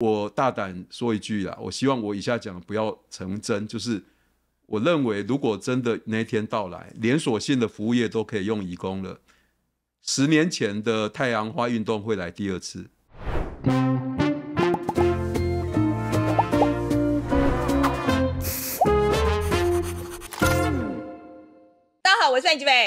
我大胆说一句啊，我希望我以下讲的不要成真，就是我认为如果真的那一天到来，连锁性的服务业都可以用移工了，十年前的太阳花运动会来第二次。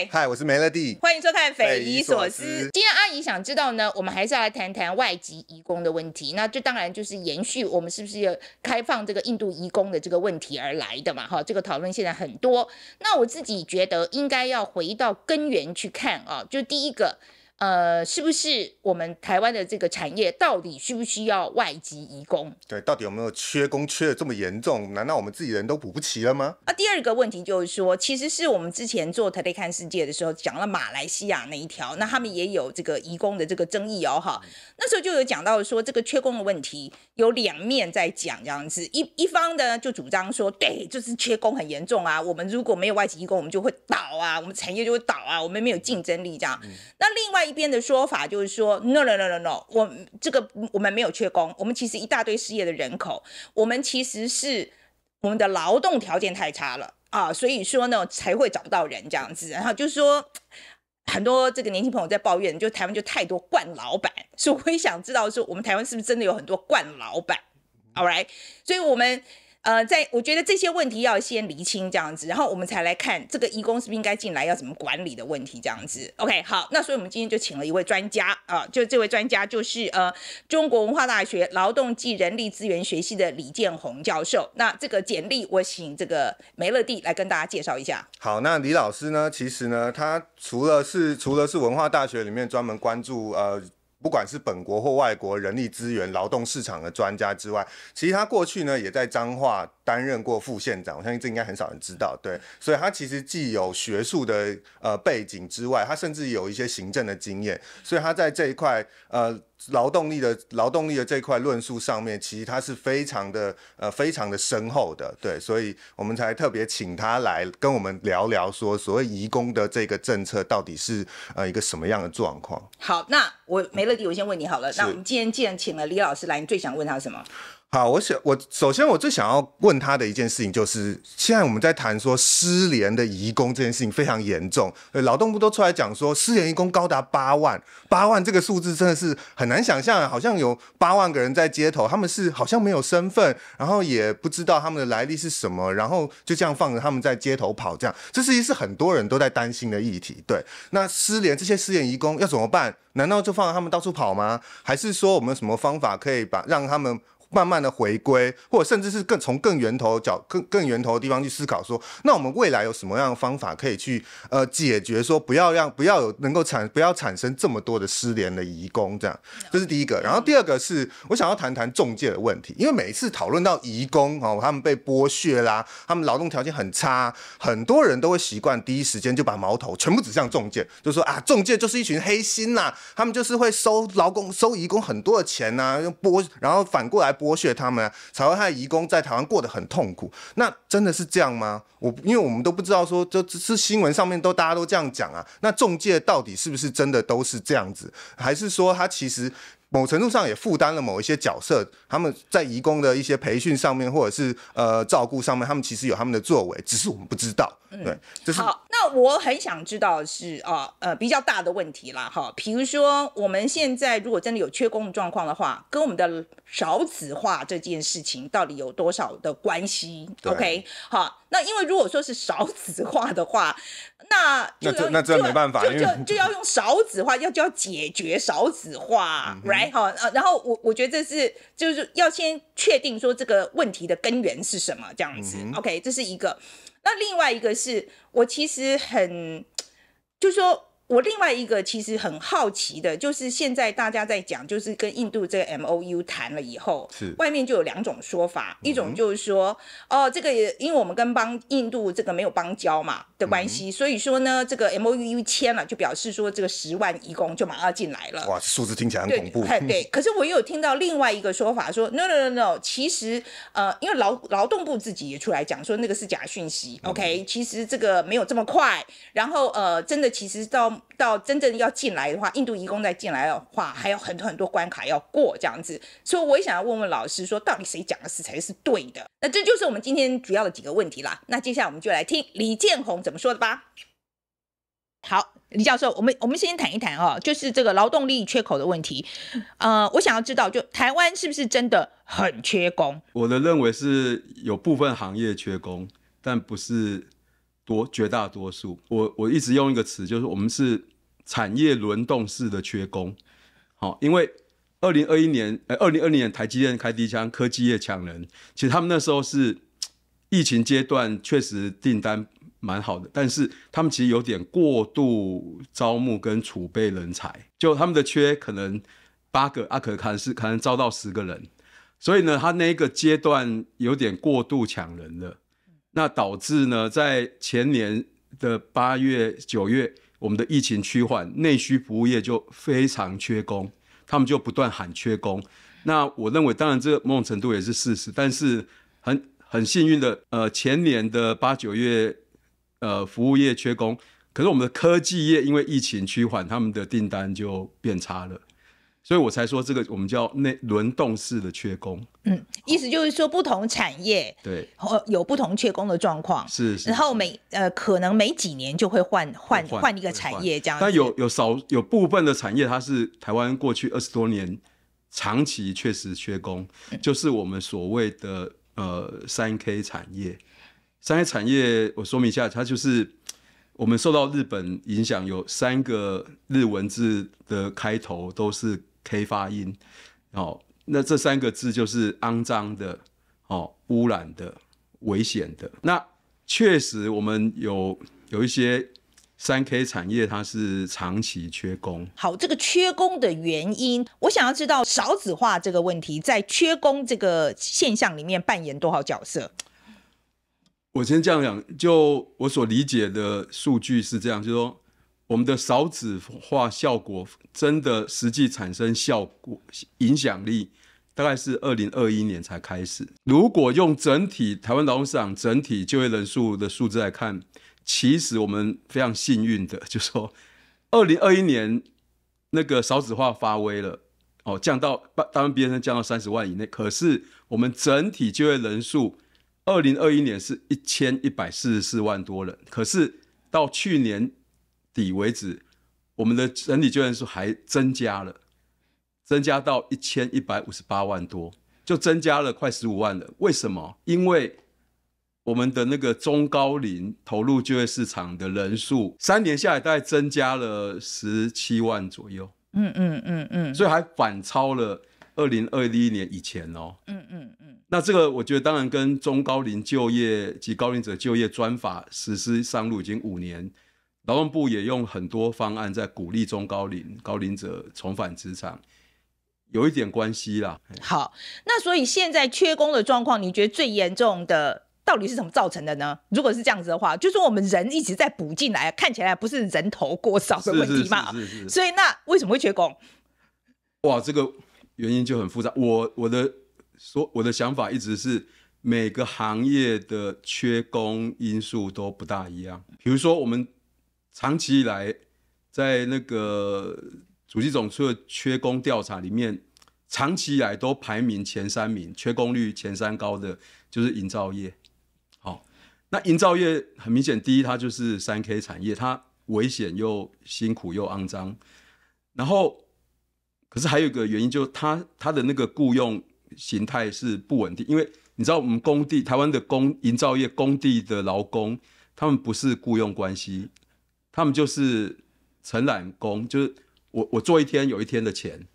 嗨，我是梅乐蒂，欢迎收看《匪夷所思》。今天阿姨想知道呢，我们还是要来谈谈外籍移工的问题。那这当然就是延续我们是不是要开放这个印度移工的这个问题而来的嘛？哈，这个讨论现在很多。那我自己觉得应该要回到根源去看啊，就第一个。呃，是不是我们台湾的这个产业到底需不需要外籍移工？对，到底有没有缺工缺的这么严重？难道我们自己人都补不齐了吗？那第二个问题就是说，其实是我们之前做《台北看世界》的时候讲了马来西亚那一条，那他们也有这个移工的这个争议哦。哈，那时候就有讲到说，这个缺工的问题有两面在讲，这样子一一方的就主张说，对，就是缺工很严重啊，我们如果没有外籍移工，我们就会倒啊，我们产业就会倒啊，我们没有竞争力这样。那另外一一边的说法就是说，no no no no no，我这个我们没有缺工，我们其实一大堆失业的人口，我们其实是我们的劳动条件太差了啊，所以说呢才会找不到人这样子，然后就是说很多这个年轻朋友在抱怨，就台湾就太多惯老板，所以我也想知道，说我们台湾是不是真的有很多惯老板？Alright，所以，我们。呃，在我觉得这些问题要先厘清这样子，然后我们才来看这个义工是不是应该进来，要怎么管理的问题这样子。OK，好，那所以我们今天就请了一位专家啊，就这位专家就是呃中国文化大学劳动暨人力资源学系的李建宏教授。那这个简历我请这个梅乐蒂来跟大家介绍一下。好，那李老师呢，其实呢，他除了是除了是文化大学里面专门关注呃。不管是本国或外国人力资源、劳动市场的专家之外，其实他过去呢也在彰化。担任过副县长，我相信这应该很少人知道，对，所以他其实既有学术的呃背景之外，他甚至有一些行政的经验，所以他在这一块呃劳动力的劳动力的这块论述上面，其实他是非常的呃非常的深厚的，对，所以我们才特别请他来跟我们聊聊，说所谓移工的这个政策到底是呃一个什么样的状况。好，那我没问题，我先问你好了，那我们今天既然请了李老师来，你最想问他什么？好，我想我首先我最想要问他的一件事情就是，现在我们在谈说失联的移工这件事情非常严重，呃，劳动部都出来讲说失联移工高达八万，八万这个数字真的是很难想象，好像有八万个人在街头，他们是好像没有身份，然后也不知道他们的来历是什么，然后就这样放着他们在街头跑，这样这其实是很多人都在担心的议题。对，那失联这些失联移工要怎么办？难道就放着他们到处跑吗？还是说我们有什么方法可以把让他们？慢慢的回归，或者甚至是更从更源头角、更更源头的地方去思考，说那我们未来有什么样的方法可以去呃解决？说不要让不要有能够产不要产生这么多的失联的移工这样，这是第一个。然后第二个是，我想要谈谈中介的问题，因为每一次讨论到移工哦，他们被剥削啦，他们劳动条件很差，很多人都会习惯第一时间就把矛头全部指向中介，就说啊，中介就是一群黑心呐，他们就是会收劳工收移工很多的钱呐，剥，然后反过来。剥削他们，才会害遗工在台湾过得很痛苦。那真的是这样吗？我因为我们都不知道，说这只是新闻上面都大家都这样讲啊。那中介到底是不是真的都是这样子，还是说他其实某程度上也负担了某一些角色？他们在移工的一些培训上面，或者是呃照顾上面，他们其实有他们的作为，只是我们不知道。对，就是。我很想知道是啊呃比较大的问题啦哈，比如说我们现在如果真的有缺工的状况的话，跟我们的少子化这件事情到底有多少的关系？OK，好，那因为如果说是少子化的话，那就那这没办法，就就就要用少子化，要就要解决少子化，right 好，然后我我觉得这是就是要先确定说这个问题的根源是什么这样子，OK，这是一个。那另外一个是我其实很，就说。我另外一个其实很好奇的，就是现在大家在讲，就是跟印度这个 M O U 谈了以后，是外面就有两种说法，一种就是说，哦，这个因为我们跟邦印度这个没有邦交嘛的关系，所以说呢，这个 M O U 签了就表示说这个十万移工就马上进来了。哇，数字听起来很恐怖。对，可是我有听到另外一个说法说，no no no no，其实呃，因为劳劳动部自己也出来讲说那个是假讯息，OK，其实这个没有这么快。然后呃，真的其实到到真正要进来的话，印度移工再进来的话，还有很多很多关卡要过这样子，所以我也想要问问老师，说到底谁讲的事才是对的？那这就是我们今天主要的几个问题啦。那接下来我们就来听李建宏怎么说的吧。好，李教授，我们我们先谈一谈哈，就是这个劳动力缺口的问题。呃，我想要知道，就台湾是不是真的很缺工？我的认为是有部分行业缺工，但不是。多绝大多数，我我一直用一个词，就是我们是产业轮动式的缺工。好，因为二零二一年，呃，二零二零年台积电开第一枪，科技业抢人。其实他们那时候是疫情阶段，确实订单蛮好的，但是他们其实有点过度招募跟储备人才。就他们的缺可能八个阿可，可能是可能招到十个人，所以呢，他那一个阶段有点过度抢人了。那导致呢，在前年的八月、九月，我们的疫情趋缓，内需服务业就非常缺工，他们就不断喊缺工。那我认为，当然这某种程度也是事实，但是很很幸运的，呃，前年的八九月，呃，服务业缺工，可是我们的科技业因为疫情趋缓，他们的订单就变差了。所以我才说这个我们叫内轮动式的缺工，嗯，意思就是说不同产业对，呃，有不同缺工的状况，是，然后每呃可能每几年就会换换换一个产业这样，但有有少有部分的产业它是台湾过去二十多年长期确实缺工，就是我们所谓的呃三 K 产业，三 K 产业我说明一下，它就是我们受到日本影响，有三个日文字的开头都是。K 发音，哦，那这三个字就是肮脏的，哦，污染的，危险的。那确实，我们有有一些三 K 产业，它是长期缺工。好，这个缺工的原因，我想要知道少子化这个问题在缺工这个现象里面扮演多少角色？我先这样讲，就我所理解的数据是这样，就说。我们的少子化效果真的实际产生效果、影响力，大概是二零二一年才开始。如果用整体台湾劳动市场整体就业人数的数字来看，其实我们非常幸运的，就说二零二一年那个少子化发威了，哦，降到当毕业生降到三十万以内。可是我们整体就业人数，二零二一年是一千一百四十四万多人。可是到去年。底为止，我们的整体就业数还增加了，增加到一千一百五十八万多，就增加了快十五万了。为什么？因为我们的那个中高龄投入就业市场的人数，三年下来大概增加了十七万左右。嗯嗯嗯嗯，所以还反超了二零二一年以前哦。嗯嗯嗯，那这个我觉得当然跟中高龄就业及高龄者就业专法实施上路已经五年。劳动部也用很多方案在鼓励中高龄高龄者重返职场，有一点关系啦。好，那所以现在缺工的状况，你觉得最严重的到底是什么造成的呢？如果是这样子的话，就说我们人一直在补进来，看起来不是人头过少的问题嘛。所以那为什么会缺工？哇，这个原因就很复杂。我我的说我的想法一直是每个行业的缺工因素都不大一样，比如说我们。长期以来，在那个主机总处缺工调查里面，长期以来都排名前三名，缺工率前三高的就是营造业。好，那营造业很明显，第一，它就是三 K 产业，它危险又辛苦又肮脏。然后，可是还有一个原因，就是它它的那个雇佣形态是不稳定，因为你知道，我们工地台湾的工营造业工地的劳工，他们不是雇佣关系。他们就是承揽工，就是我我做一天有一天的钱。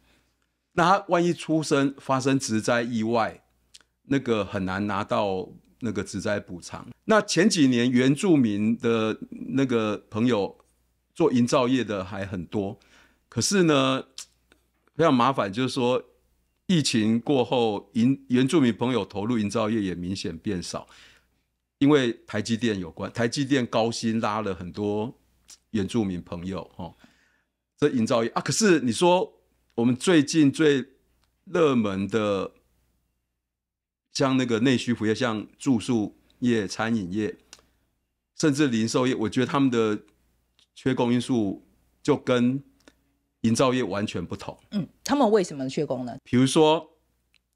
那他万一出生发生职灾意外，那个很难拿到那个职灾补偿。那前几年原住民的那个朋友做营造业的还很多，可是呢非常麻烦，就是说疫情过后，营原住民朋友投入营造业也明显变少，因为台积电有关，台积电高薪拉了很多。原住民朋友，哈，这营造业啊，可是你说我们最近最热门的，像那个内需服务业，像住宿业、餐饮业，甚至零售业，我觉得他们的缺工因素就跟营造业完全不同。嗯，他们为什么缺工呢？比如说，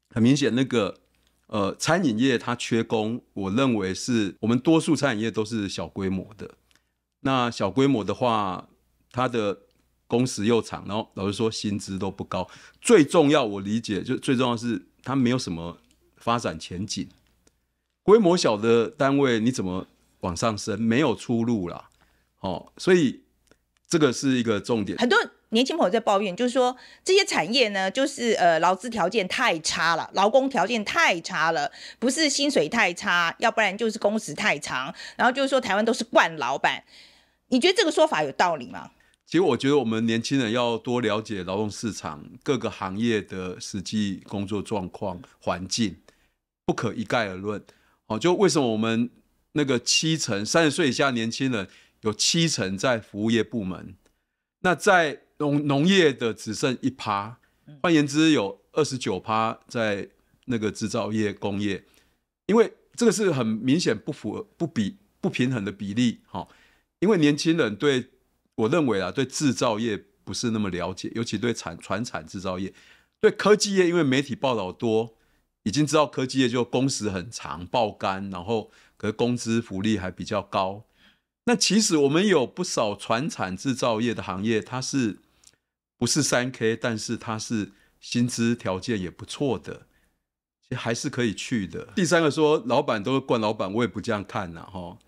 很明显，那个呃，餐饮业它缺工，我认为是我们多数餐饮业都是小规模的。那小规模的话，它的工时又长，然后老实说薪资都不高。最重要我理解，就最重要是它没有什么发展前景。规模小的单位，你怎么往上升？没有出路啦。哦，所以这个是一个重点。很多年轻朋友在抱怨，就是说这些产业呢，就是呃劳资条件太差了，劳工条件太差了，不是薪水太差，要不然就是工时太长，然后就是说台湾都是惯老板。你觉得这个说法有道理吗？其实我觉得我们年轻人要多了解劳动市场各个行业的实际工作状况环境，不可一概而论。哦，就为什么我们那个七成三十岁以下年轻人有七成在服务业部门，那在农农业的只剩一趴，换言之，有二十九趴在那个制造业工业，因为这个是很明显不符不比不平衡的比例，哈。因为年轻人对，我认为啊，对制造业不是那么了解，尤其对产、船、产制造业，对科技业，因为媒体报道多，已经知道科技业就工时很长、爆干，然后可是工资福利还比较高。那其实我们有不少船产制造业的行业，它是不是三 K，但是它是薪资条件也不错的，还是可以去的。第三个说老板都惯老板，我也不这样看呐，哈。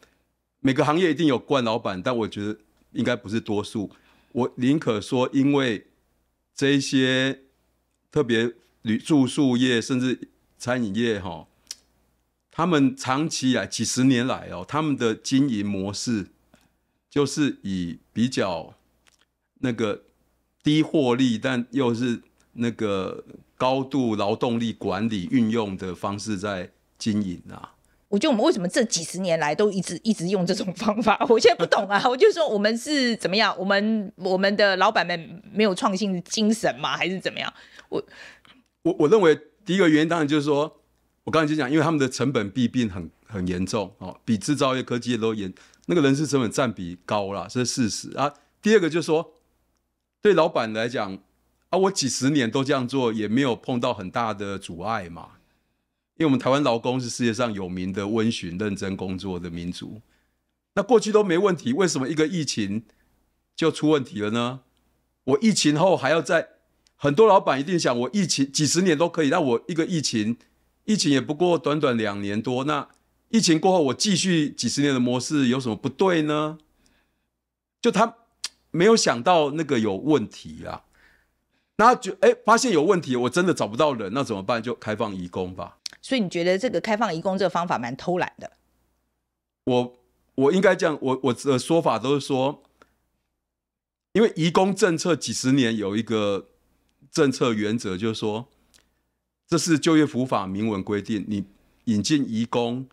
每个行业一定有冠老板，但我觉得应该不是多数。我宁可说，因为这些特别旅住宿业甚至餐饮业，哈，他们长期啊几十年来哦，他们的经营模式就是以比较那个低获利，但又是那个高度劳动力管理运用的方式在经营啊。我觉得我们为什么这几十年来都一直一直用这种方法？我现在不懂啊！我就说我们是怎么样？我们我们的老板们没有创新精神吗？还是怎么样？我我我认为第一个原因当然就是说，我刚才就讲，因为他们的成本弊病很很严重啊，比制造业、科技都严，那个人事成本占比高了，这是事实啊。第二个就是说，对老板来讲啊，我几十年都这样做，也没有碰到很大的阻碍嘛。因为我们台湾劳工是世界上有名的温驯、认真工作的民族，那过去都没问题，为什么一个疫情就出问题了呢？我疫情后还要在很多老板一定想，我疫情几十年都可以，那我一个疫情，疫情也不过短短两年多，那疫情过后我继续几十年的模式有什么不对呢？就他没有想到那个有问题啊，那就哎发现有问题，我真的找不到人，那怎么办？就开放移工吧。所以你觉得这个开放移工这个方法蛮偷懒的？我我应该样，我我的说法都是说，因为移工政策几十年有一个政策原则，就是说，这是就业法明文规定，你引进移工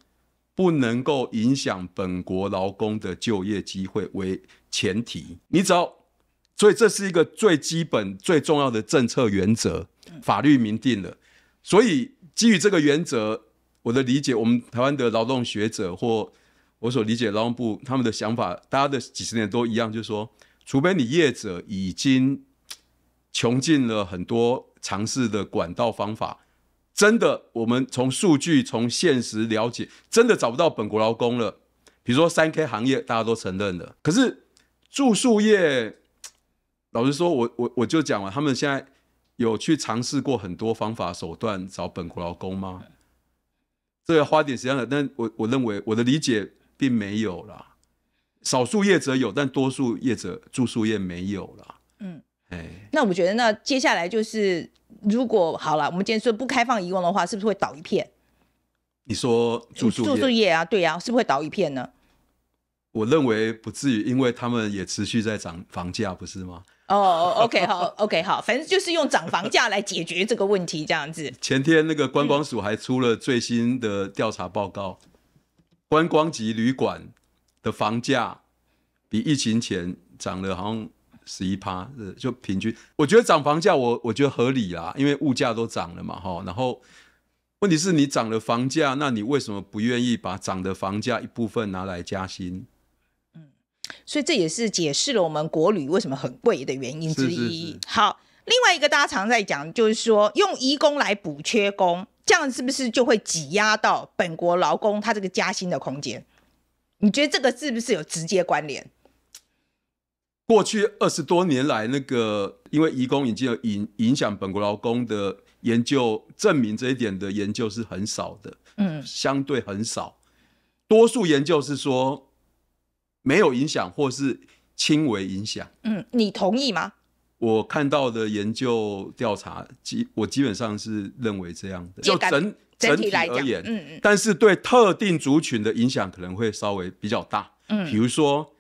不能够影响本国劳工的就业机会为前提，你只要，所以这是一个最基本最重要的政策原则，法律明定了，所以。基于这个原则，我的理解，我们台湾的劳动学者或我所理解劳动部他们的想法，大家的几十年都一样，就是说，除非你业者已经穷尽了很多尝试的管道方法，真的，我们从数据、从现实了解，真的找不到本国劳工了。比如说三 K 行业，大家都承认的。可是住宿业，老实说，我我我就讲了，他们现在。有去尝试过很多方法手段找本国劳工吗？这要花点时间了。但我我认为我的理解并没有了。少数业者有，但多数业者住宿业没有了。嗯，哎，那我觉得，那接下来就是，如果好了，我们今天说不开放移问的话，是不是会倒一片？你说住宿业啊？对呀，是不是会倒一片呢？我认为不至于，因为他们也持续在涨房价，不是吗？哦哦，OK 好，OK 好，反正就是用涨房价来解决这个问题，这样子。前天那个观光署还出了最新的调查报告，观光级旅馆的房价比疫情前涨了好像十一趴，就平均。我觉得涨房价我我觉得合理啦，因为物价都涨了嘛，哈。然后问题是你涨了房价，那你为什么不愿意把涨的房价一部分拿来加薪？所以这也是解释了我们国旅为什么很贵的原因之一。好，另外一个大家常在讲，就是说用移工来补缺工，这样是不是就会挤压到本国劳工他这个加薪的空间？你觉得这个是不是有直接关联？过去二十多年来，那个因为移工已经有影影响本国劳工的研究，证明这一点的研究是很少的，嗯，相对很少，多数研究是说。没有影响，或是轻微影响。嗯，你同意吗？我看到的研究调查，基我基本上是认为这样的。就整整体而言，嗯嗯，但是对特定族群的影响可能会稍微比较大。嗯，比如说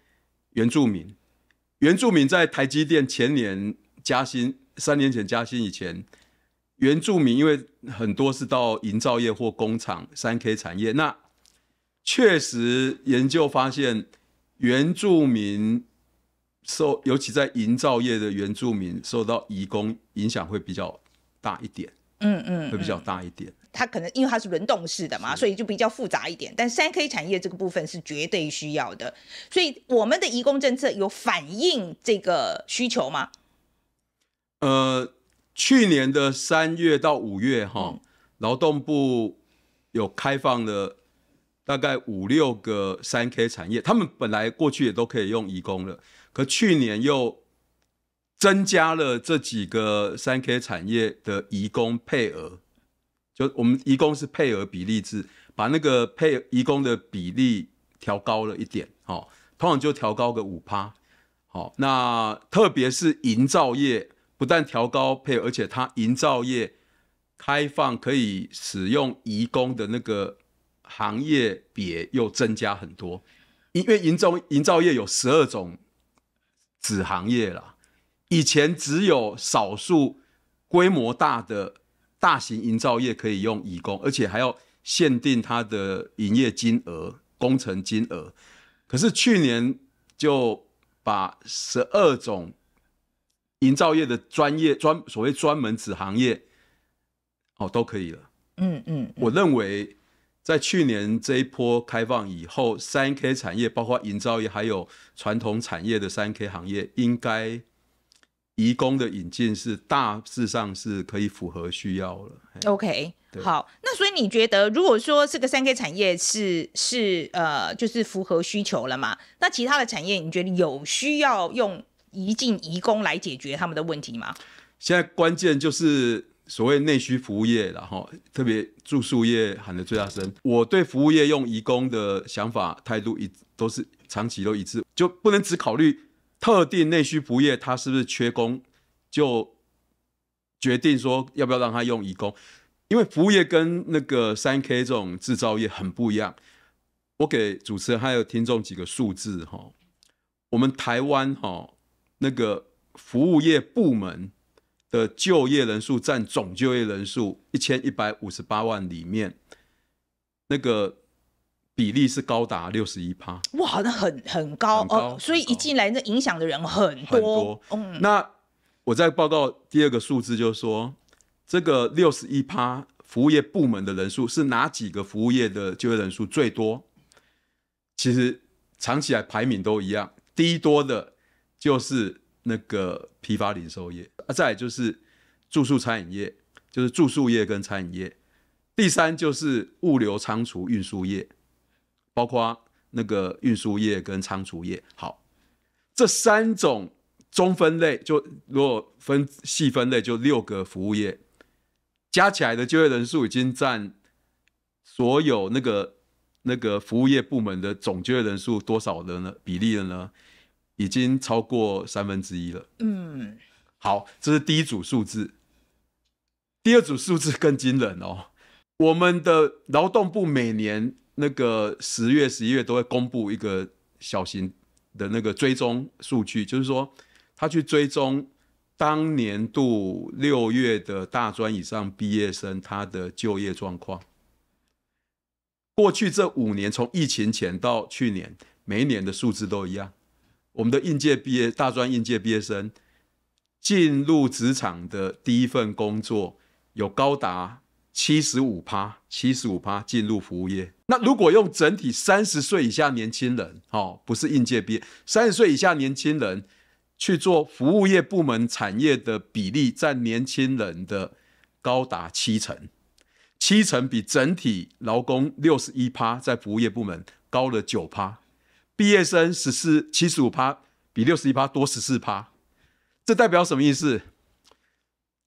原住民，原住民在台积电前年加薪，三年前加薪以前，原住民因为很多是到营造业或工厂、三 K 产业，那确实研究发现。原住民受，尤其在营造业的原住民受到移工影响会比较大一点，嗯嗯，会比较大一点。它可能因为它是轮动式的嘛，所以就比较复杂一点。但三 K 产业这个部分是绝对需要的，所以我们的移工政策有反映这个需求吗？呃，去年的三月到五月哈，劳动部有开放了。大概五六个三 K 产业，他们本来过去也都可以用移工了，可去年又增加了这几个三 K 产业的移工配额，就我们移工是配额比例制，把那个配移工的比例调高了一点，哦，通常就调高个五趴，好，那特别是营造业不但调高配，而且它营造业开放可以使用移工的那个。行业别又增加很多，因为营造营造业有十二种子行业啦，以前只有少数规模大的大型营造业可以用乙工，而且还要限定它的营业金额、工程金额。可是去年就把十二种营造业的专业专所谓专门子行业哦都可以了。嗯嗯，我认为。在去年这一波开放以后，三 K 产业包括营造业还有传统产业的三 K 行业，应该移工的引进是大致上是可以符合需要了。OK，好，那所以你觉得，如果说这个三 K 产业是是呃，就是符合需求了嘛？那其他的产业，你觉得有需要用移进移工来解决他们的问题吗？现在关键就是。所谓内需服务业，然后特别住宿业喊得最大声。我对服务业用移工的想法态度，一都是长期都一致，就不能只考虑特定内需服务业它是不是缺工，就决定说要不要让他用移工。因为服务业跟那个三 K 这种制造业很不一样。我给主持人还有听众几个数字哈，我们台湾哈那个服务业部门。的就业人数占总就业人数一千一百五十八万里面，那个比例是高达六十一趴。哇，那很很高，很高，所以一进来那影响的人很多。多，嗯。那我再报告第二个数字，就是说这个六十一趴服务业部门的人数是哪几个服务业的就业人数最多？其实藏起来排名都一样，第一多的就是。那个批发零售业啊，再就是住宿餐饮业，就是住宿业跟餐饮业。第三就是物流仓储运输业，包括那个运输业跟仓储业。好，这三种中分类，就如果分细分类，就六个服务业，加起来的就业人数已经占所有那个那个服务业部门的总就业人数多少的呢？比例的呢？已经超过三分之一了。嗯，好，这是第一组数字。第二组数字更惊人哦。我们的劳动部每年那个十月、十一月都会公布一个小型的那个追踪数据，就是说他去追踪当年度六月的大专以上毕业生他的就业状况。过去这五年，从疫情前到去年，每一年的数字都一样。我们的应届毕业大专应届毕业生进入职场的第一份工作，有高达七十五趴、七十五趴进入服务业。那如果用整体三十岁以下年轻人，哦，不是应届毕业三十岁以下年轻人去做服务业部门产业的比例，占年轻人的高达七成，七成比整体劳工六十一趴在服务业部门高了九趴。毕业生十四七十五趴，比六十一趴多十四趴，这代表什么意思？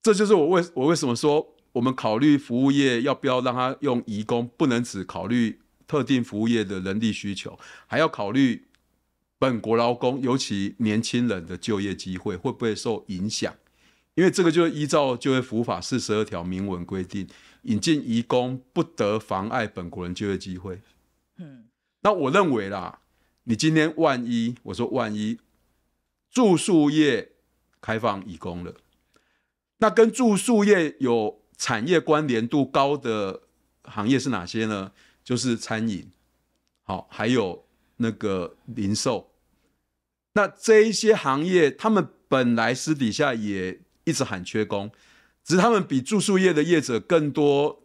这就是我为我为什么说我们考虑服务业要不要让他用移工，不能只考虑特定服务业的人力需求，还要考虑本国劳工，尤其年轻人的就业机会会不会受影响？因为这个就依照就业服务法四十二条明文规定，引进移工不得妨碍本国人就业机会。嗯，那我认为啦。你今天万一我说万一住宿业开放以工了，那跟住宿业有产业关联度高的行业是哪些呢？就是餐饮，好，还有那个零售。那这一些行业，他们本来私底下也一直喊缺工，只是他们比住宿业的业者更多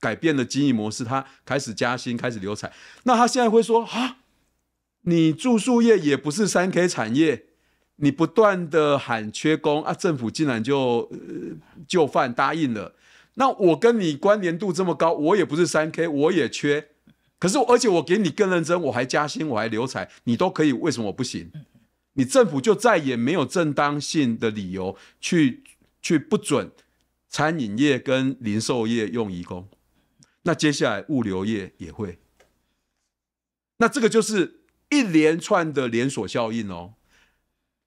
改变了经营模式，他开始加薪，开始留产。那他现在会说啊？你住宿业也不是三 K 产业，你不断的喊缺工啊，政府竟然就就范答应了。那我跟你关联度这么高，我也不是三 K，我也缺，可是而且我给你更认真，我还加薪，我还留财，你都可以，为什么我不行？你政府就再也没有正当性的理由去去不准餐饮业跟零售业用移工，那接下来物流业也会，那这个就是。一连串的连锁效应哦，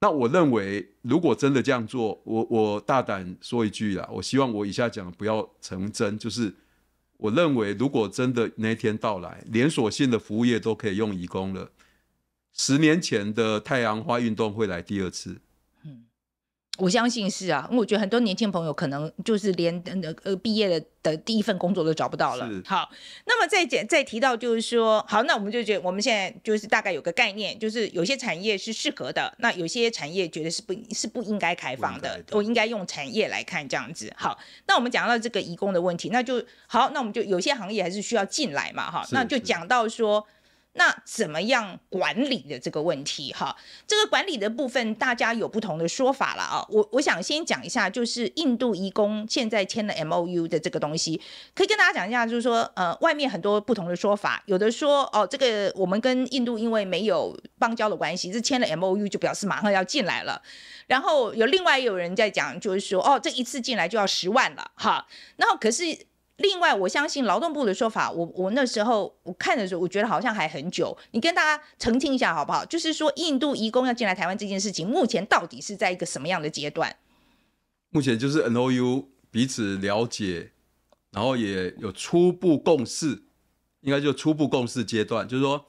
那我认为如果真的这样做，我我大胆说一句啦，我希望我以下讲的不要成真，就是我认为如果真的那一天到来，连锁性的服务业都可以用义工了，十年前的太阳花运动会来第二次。我相信是啊，因为我觉得很多年轻朋友可能就是连呃呃毕业的的第一份工作都找不到了。好，那么再再提到就是说，好，那我们就觉得我们现在就是大概有个概念，就是有些产业是适合的，那有些产业觉得是不，是不应该开放的。我应该用产业来看这样子。好，那我们讲到这个移工的问题，那就好，那我们就有些行业还是需要进来嘛，哈，那就讲到说。那怎么样管理的这个问题？哈，这个管理的部分大家有不同的说法了啊。我我想先讲一下，就是印度移工现在签了 M O U 的这个东西，可以跟大家讲一下，就是说，呃，外面很多不同的说法，有的说哦，这个我们跟印度因为没有邦交的关系，这签了 M O U 就表示马上要进来了。然后有另外有人在讲，就是说哦，这一次进来就要十万了，哈。然后可是。另外，我相信劳动部的说法，我我那时候我看的时候，我觉得好像还很久。你跟大家澄清一下好不好？就是说，印度移工要进来台湾这件事情，目前到底是在一个什么样的阶段？目前就是 NOU 彼此了解，然后也有初步共识，应该就初步共识阶段。就是说，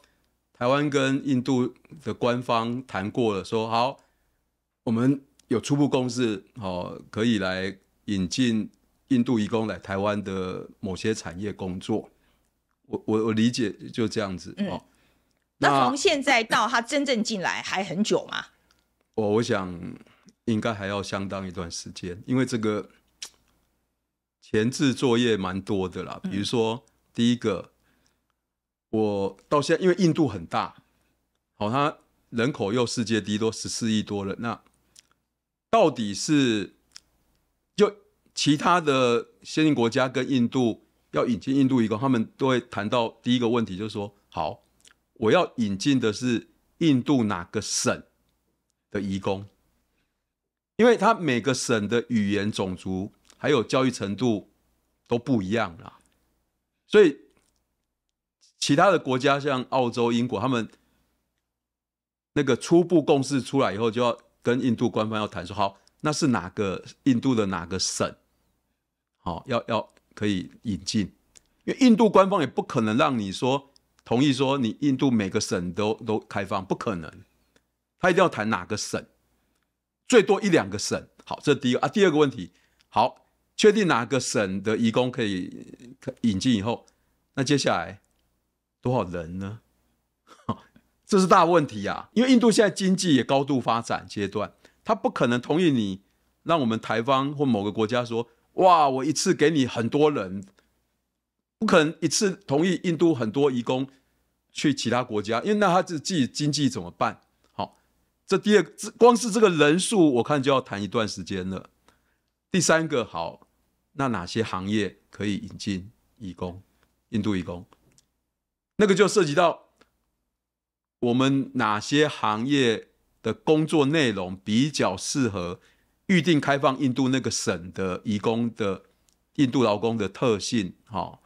台湾跟印度的官方谈过了，说好，我们有初步共识，好，可以来引进。印度移工来台湾的某些产业工作，我我我理解就这样子哦。那从现在到他真正进来还很久吗？我我想应该还要相当一段时间，因为这个前置作业蛮多的啦。比如说，第一个，我到现在因为印度很大，好，它人口又世界第多，十四亿多了。那到底是？其他的先进国家跟印度要引进印度移工，他们都会谈到第一个问题，就是说：好，我要引进的是印度哪个省的移工，因为他每个省的语言、种族还有教育程度都不一样啦。所以，其他的国家像澳洲、英国，他们那个初步共识出来以后，就要跟印度官方要谈说好。那是哪个印度的哪个省？好，要要可以引进，因为印度官方也不可能让你说同意说你印度每个省都都开放，不可能。他一定要谈哪个省，最多一两个省。好，这第一个啊。第二个问题，好，确定哪个省的移工可以引进以后，那接下来多少人呢？这是大问题啊！因为印度现在经济也高度发展阶段。他不可能同意你让我们台方或某个国家说：“哇，我一次给你很多人，不可能一次同意印度很多移工去其他国家，因为那他自己经济怎么办？”好，这第二光是这个人数，我看就要谈一段时间了。第三个，好，那哪些行业可以引进移工？印度移工，那个就涉及到我们哪些行业？的工作内容比较适合预定开放印度那个省的移工的印度劳工的特性，哈，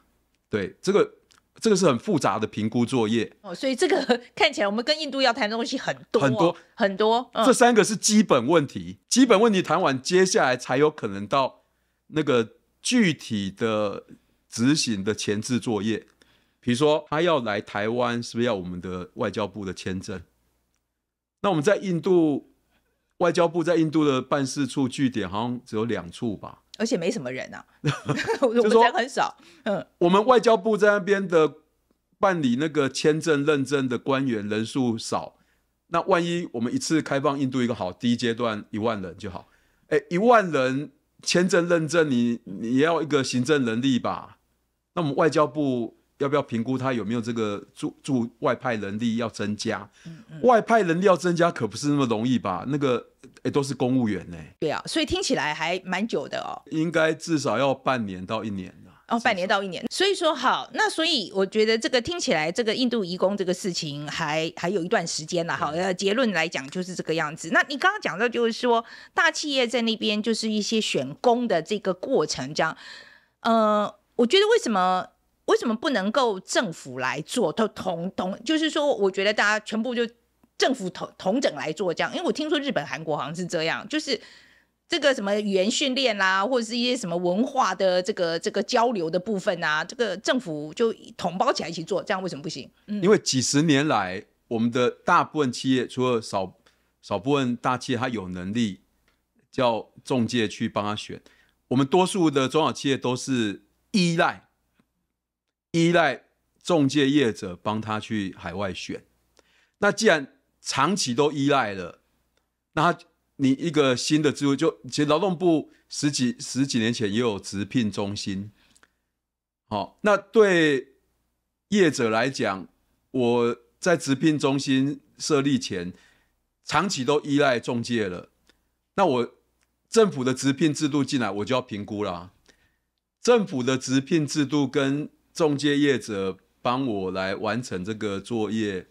对，这个这个是很复杂的评估作业哦，所以这个 看起来我们跟印度要谈的东西很多很多很多。这三个是基本问题，基本问题谈完，接下来才有可能到那个具体的执行的前置作业，比如说他要来台湾，是不是要我们的外交部的签证？那我们在印度外交部在印度的办事处据点好像只有两处吧，而且没什么人啊，就说很少。嗯，我们外交部在那边的办理那个签证认证的官员人数少。那万一我们一次开放印度一个好，第一阶段一万人就好。哎，一万人签证认证，你你要一个行政能力吧？那我们外交部。要不要评估他有没有这个驻驻外派能力要增加？外派能力要增加可不是那么容易吧？那个哎，都是公务员呢。对啊，所以听起来还蛮久的哦。应该至少要半年到一年哦，半年到一年。所以说好，那所以我觉得这个听起来，这个印度移工这个事情还还有一段时间了。好，呃，结论来讲就是这个样子。那你刚刚讲到就是说，大企业在那边就是一些选工的这个过程这样。呃，我觉得为什么？为什么不能够政府来做？都同同，就是说，我觉得大家全部就政府同同整来做这样。因为我听说日本、韩国好像是这样，就是这个什么语言训练啦，或者是一些什么文化的这个这个交流的部分啊，这个政府就统包起来一起做，这样为什么不行？因为几十年来，我们的大部分企业，除了少少部分大企业他有能力叫中介去帮他选，我们多数的中小企业都是依赖。依赖中介业者帮他去海外选，那既然长期都依赖了，那他你一个新的制度就，其实劳动部十几十几年前也有直聘中心，好，那对业者来讲，我在直聘中心设立前，长期都依赖中介了，那我政府的直聘制度进来，我就要评估啦，政府的直聘制度跟中介业者帮我来完成这个作业，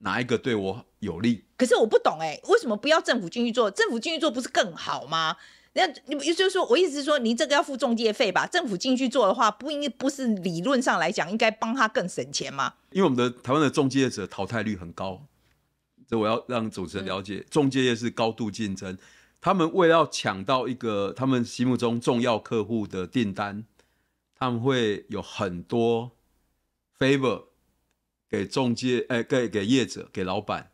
哪一个对我有利？可是我不懂哎，为什么不要政府进去做？政府进去做不是更好吗？那你就说，我意思是说，您这个要付中介费吧？政府进去做的话，不应不是理论上来讲，应该帮他更省钱吗？因为我们的台湾的中介业者淘汰率很高，这我要让主持人了解，中介业是高度竞争，他们为了抢到一个他们心目中重要客户的订单。他们会有很多 favor 给中介，哎，给给业者，给老板，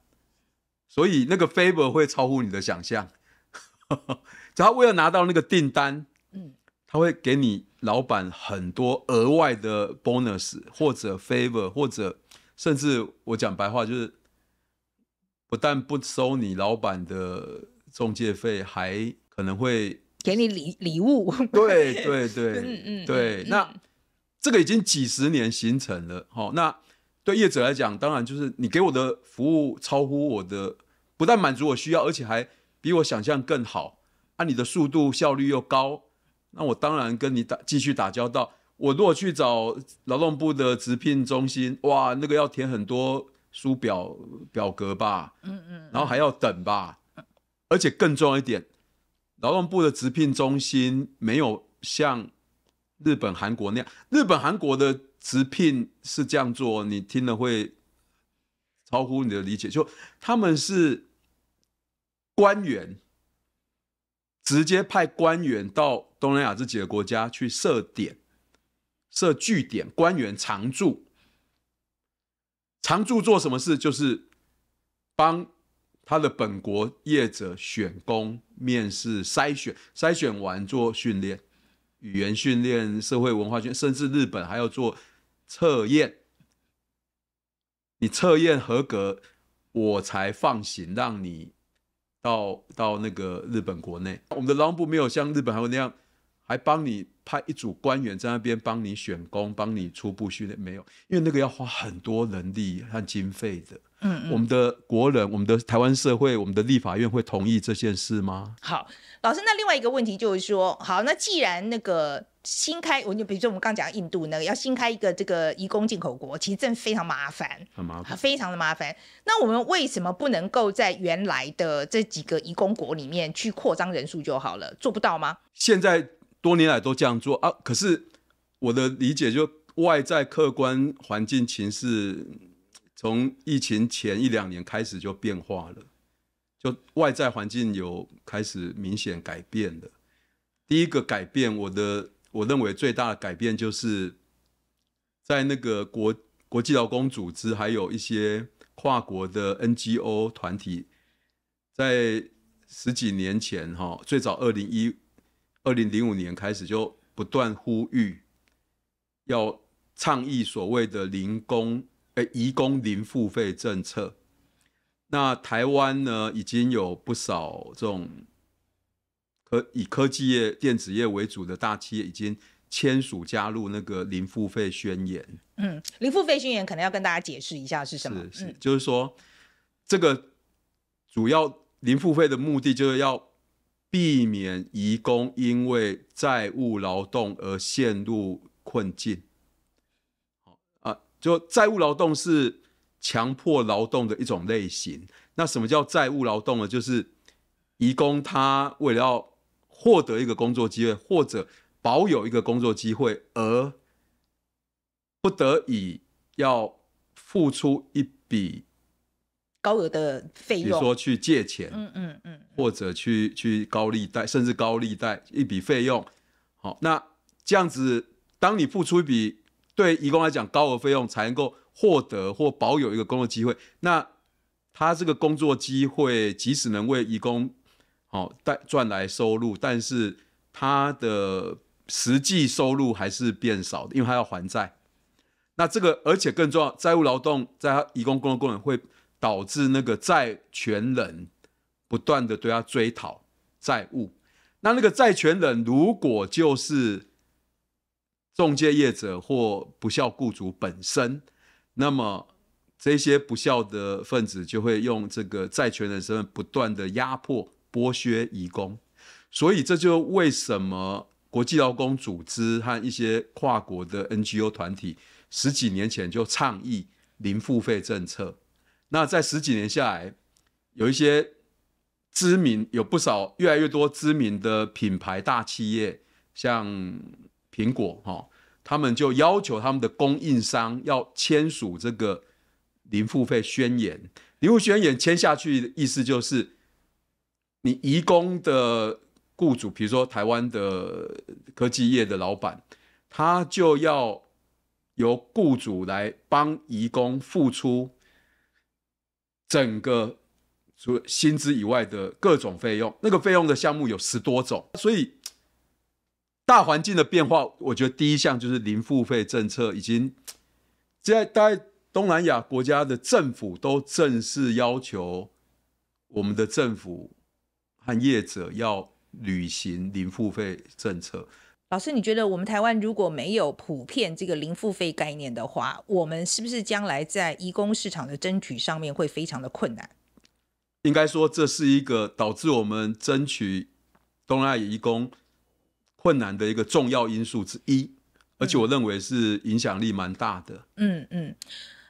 所以那个 favor 会超乎你的想象。只要为了拿到那个订单，嗯，他会给你老板很多额外的 bonus，或者 favor，或者甚至我讲白话就是，不但不收你老板的中介费，还可能会。给你礼礼物，对对 对，嗯嗯，对，那这个已经几十年形成了，好，那对业者来讲，当然就是你给我的服务超乎我的，不但满足我需要，而且还比我想象更好。啊，你的速度效率又高，那我当然跟你打继续打交道。我如果去找劳动部的直聘中心，哇，那个要填很多书表表格吧，嗯嗯，然后还要等吧，而且更重要一点。劳动部的直聘中心没有像日本、韩国那样，日本、韩国的直聘是这样做，你听了会超乎你的理解。就他们是官员，直接派官员到东南亚这几个国家去设点、设据点，官员常驻，常驻做什么事？就是帮。他的本国业者选工面试筛选，筛选完做训练，语言训练、社会文化训，甚至日本还要做测验。你测验合格，我才放行让你到到那个日本国内。我们的劳部没有像日本还有那样。还帮你派一组官员在那边帮你选工，帮你初步训练，没有，因为那个要花很多人力和经费的。嗯嗯。我们的国人，我们的台湾社会，我们的立法院会同意这件事吗？好，老师，那另外一个问题就是说，好，那既然那个新开，我就比如说我们刚讲印度那个要新开一个这个移工进口国，其实真的非常麻烦，很麻烦，非常的麻烦。那我们为什么不能够在原来的这几个移工国里面去扩张人数就好了？做不到吗？现在。多年来都这样做啊！可是我的理解就外在客观环境情势，从疫情前一两年开始就变化了，就外在环境有开始明显改变了。第一个改变，我的我认为最大的改变就是在那个国国际劳工组织，还有一些跨国的 NGO 团体，在十几年前哈，最早二零一。二零零五年开始就不断呼吁，要倡议所谓的零工，哎，移工零付费政策。那台湾呢，已经有不少这种科以科技业、电子业为主的大企业，已经签署加入那个零付费宣言。嗯，零付费宣言可能要跟大家解释一下是什么？是是，就是说这个主要零付费的目的就是要。避免移工因为债务劳动而陷入困境。好啊，就债务劳动是强迫劳动的一种类型。那什么叫债务劳动呢？就是移工他为了要获得一个工作机会，或者保有一个工作机会，而不得已要付出一笔。高额的费用，比如说去借钱，嗯嗯嗯，或者去去高利贷，甚至高利贷一笔费用。好，那这样子，当你付出一笔对义工来讲高额费用，才能够获得或保有一个工作机会。那他这个工作机会，即使能为义工好带赚来收入，但是他的实际收入还是变少，的，因为他要还债。那这个，而且更重要，债务劳动在义工工作过程会。导致那个债权人不断的对他追讨债务。那那个债权人如果就是中介业者或不孝雇主本身，那么这些不孝的分子就会用这个债权人身份不断的压迫剥削移工。所以，这就为什么国际劳工组织和一些跨国的 NGO 团体十几年前就倡议零付费政策。那在十几年下来，有一些知名，有不少越来越多知名的品牌大企业，像苹果哈，他们就要求他们的供应商要签署这个零付费宣言。零付费宣言签下去，的意思就是，你移工的雇主，比如说台湾的科技业的老板，他就要由雇主来帮移工付出。整个除薪资以外的各种费用，那个费用的项目有十多种，所以大环境的变化，我觉得第一项就是零付费政策已经在在东南亚国家的政府都正式要求我们的政府和业者要履行零付费政策。老师，你觉得我们台湾如果没有普遍这个零付费概念的话，我们是不是将来在移工市场的争取上面会非常的困难？应该说这是一个导致我们争取东亚移工困难的一个重要因素之一，而且我认为是影响力蛮大的。嗯嗯，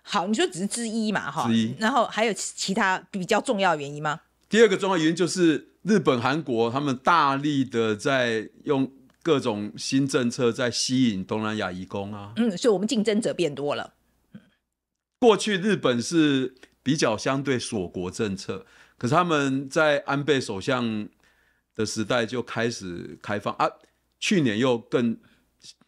好，你说只是之一嘛，哈，然后还有其他比较重要的原因吗？第二个重要原因就是日本、韩国他们大力的在用。各种新政策在吸引东南亚移工啊，嗯，所以我们竞争者变多了。过去日本是比较相对锁国政策，可是他们在安倍首相的时代就开始开放啊，去年又更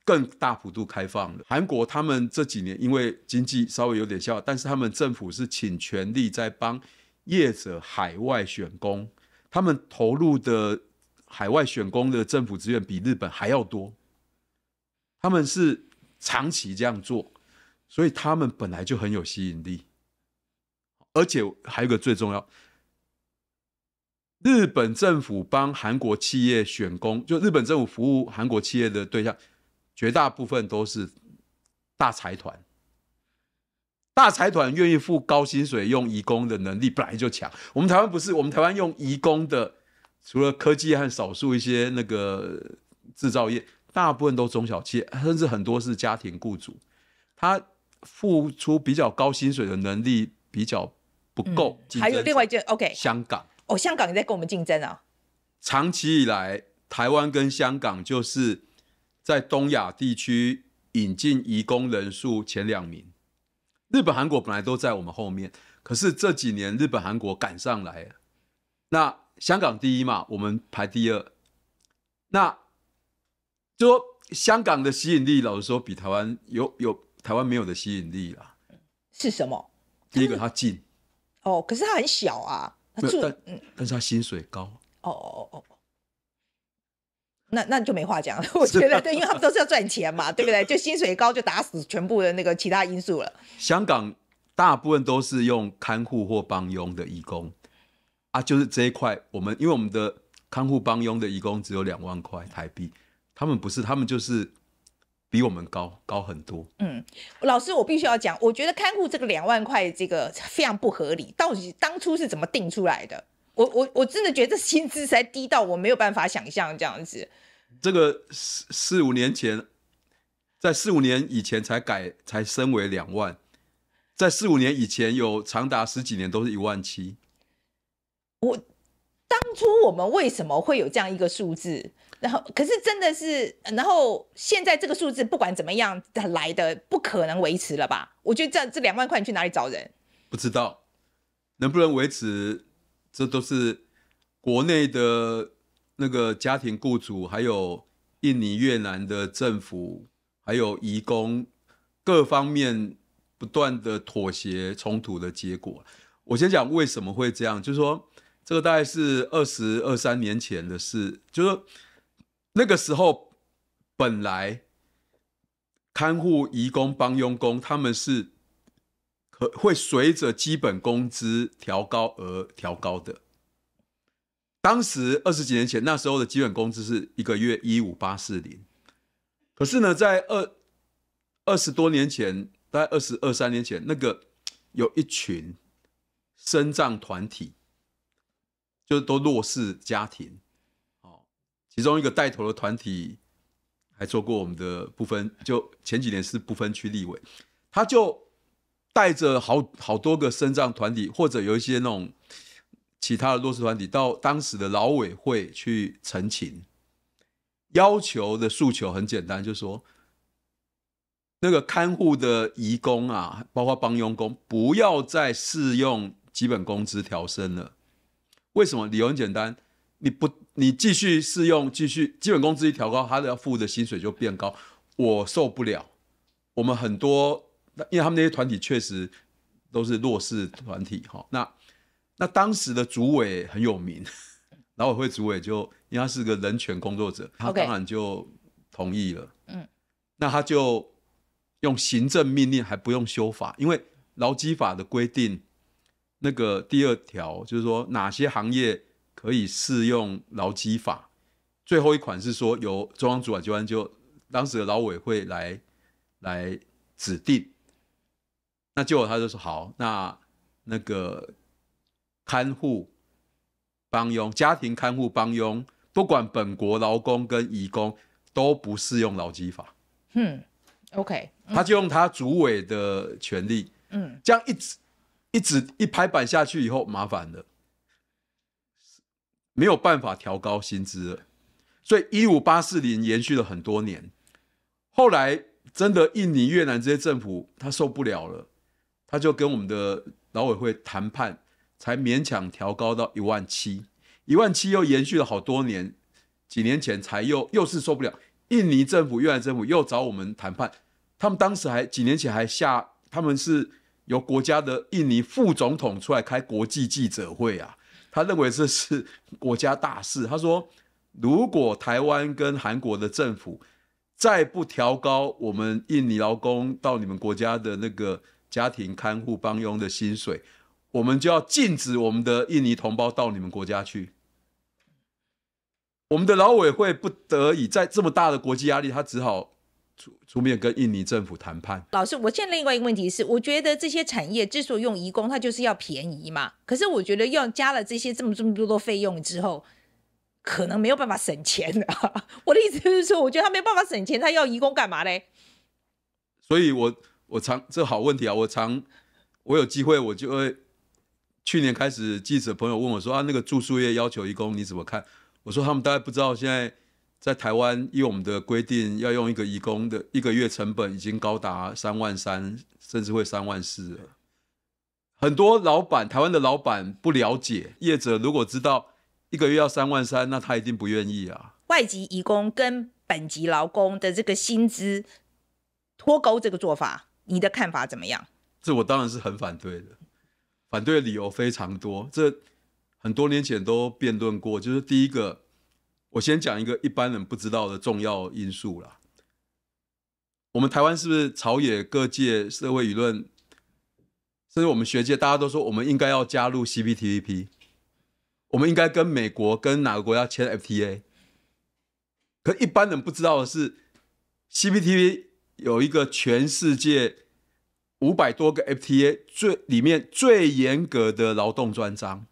更大幅度开放了。韩国他们这几年因为经济稍微有点萧，但是他们政府是请全力在帮业者海外选工，他们投入的。海外选工的政府资源比日本还要多，他们是长期这样做，所以他们本来就很有吸引力。而且还有个最重要，日本政府帮韩国企业选工，就日本政府服务韩国企业的对象，绝大部分都是大财团。大财团愿意付高薪水用移工的能力本来就强。我们台湾不是，我们台湾用移工的。除了科技和少数一些那个制造业，大部分都中小企，业，甚至很多是家庭雇主，他付出比较高薪水的能力比较不够。还有另外一件，OK，香港哦，香港也在跟我们竞争啊。长期以来，台湾跟香港就是在东亚地区引进移工人数前两名，日本、韩国本来都在我们后面，可是这几年日本、韩国赶上来了，那。香港第一嘛，我们排第二。那就说香港的吸引力，老实说比台湾有有台湾没有的吸引力啦。是什么？第一个，它近。哦，可是它很小啊。但嗯，但是它薪水高。哦哦哦哦。那那你就没话讲了。我觉得，对，因为他们都是要赚钱嘛，对不对？就薪水高，就打死全部的那个其他因素了。香港大部分都是用看护或帮佣的义工。啊，就是这一块，我们因为我们的看护帮佣的一共只有两万块台币，他们不是，他们就是比我们高高很多。嗯，老师，我必须要讲，我觉得看护这个两万块，这个非常不合理，到底当初是怎么定出来的？我我我真的觉得薪资才低到我没有办法想象这样子。这个四四五年前，在四五年以前才改才升为两万，在四五年以前有长达十几年都是一万七。我当初我们为什么会有这样一个数字？然后可是真的是，然后现在这个数字不管怎么样来的，不可能维持了吧？我觉得这这两万块你去哪里找人？不知道能不能维持？这都是国内的那个家庭雇主，还有印尼、越南的政府，还有移工各方面不断的妥协冲突的结果。我先讲为什么会这样，就是说。这个大概是二十二三年前的事，就是那个时候，本来看护、义工、帮佣工，他们是可会随着基本工资调高而调高的。当时二十几年前，那时候的基本工资是一个月一五八四零，可是呢，在二二十多年前，大概二十二三年前，那个有一群生涨团体。就是都弱势家庭，哦，其中一个带头的团体还做过我们的部分，就前几年是不分区立委，他就带着好好多个身障团体，或者有一些那种其他的弱势团体，到当时的劳委会去陈情，要求的诉求很简单，就是说那个看护的义工啊，包括帮佣工，不要再适用基本工资调升了。为什么？理由很简单，你不，你继续试用，继续基本工资一调高，他的要付的薪水就变高，我受不了。我们很多，因为他们那些团体确实都是弱势团体，哈。那那当时的主委很有名，劳委会主委就因为他是个人权工作者，他当然就同意了。嗯，那他就用行政命令还不用修法，因为劳基法的规定。那个第二条就是说哪些行业可以适用劳基法，最后一款是说由中央主管机关就当时的劳委会来来指定。那结果他就说好，那那个看护、帮佣、家庭看护、帮佣，不管本国劳工跟移工都不适用劳基法。嗯，OK，他就用他主委的权利。嗯，这样一直。一直一排版下去以后，麻烦了，没有办法调高薪资了，所以一五八四零延续了很多年。后来真的印尼、越南这些政府他受不了了，他就跟我们的老委会谈判，才勉强调高到一万七，一万七又延续了好多年。几年前才又又是受不了，印尼政府、越南政府又找我们谈判，他们当时还几年前还下他们是。由国家的印尼副总统出来开国际记者会啊，他认为这是国家大事。他说，如果台湾跟韩国的政府再不调高我们印尼劳工到你们国家的那个家庭看护帮佣的薪水，我们就要禁止我们的印尼同胞到你们国家去。我们的劳委会不得已在这么大的国际压力，他只好。出出面跟印尼政府谈判。老师，我现在另外一个问题是，我觉得这些产业之所以用移工，它就是要便宜嘛。可是我觉得要加了这些这么这么多多费用之后，可能没有办法省钱。我的意思就是说，我觉得他没有办法省钱，他要移工干嘛嘞？所以，我我常这好问题啊，我常我有机会我就会去年开始，记者朋友问我说啊，那个住宿业要求移工，你怎么看？我说他们大概不知道现在。在台湾，以我们的规定，要用一个义工的一个月成本已经高达三万三，甚至会三万四。很多老板，台湾的老板不了解业者，如果知道一个月要三万三，那他一定不愿意啊。外籍义工跟本籍劳工的这个薪资脱钩，这个做法，你的看法怎么样？这我当然是很反对的，反对的理由非常多。这很多年前都辩论过，就是第一个。我先讲一个一般人不知道的重要因素了。我们台湾是不是朝野各界、社会舆论，甚至我们学界，大家都说我们应该要加入 CPTPP，我们应该跟美国跟哪个国家签 FTA？可一般人不知道的是，CPTP 有一个全世界五百多个 FTA 最里面最严格的劳动专章。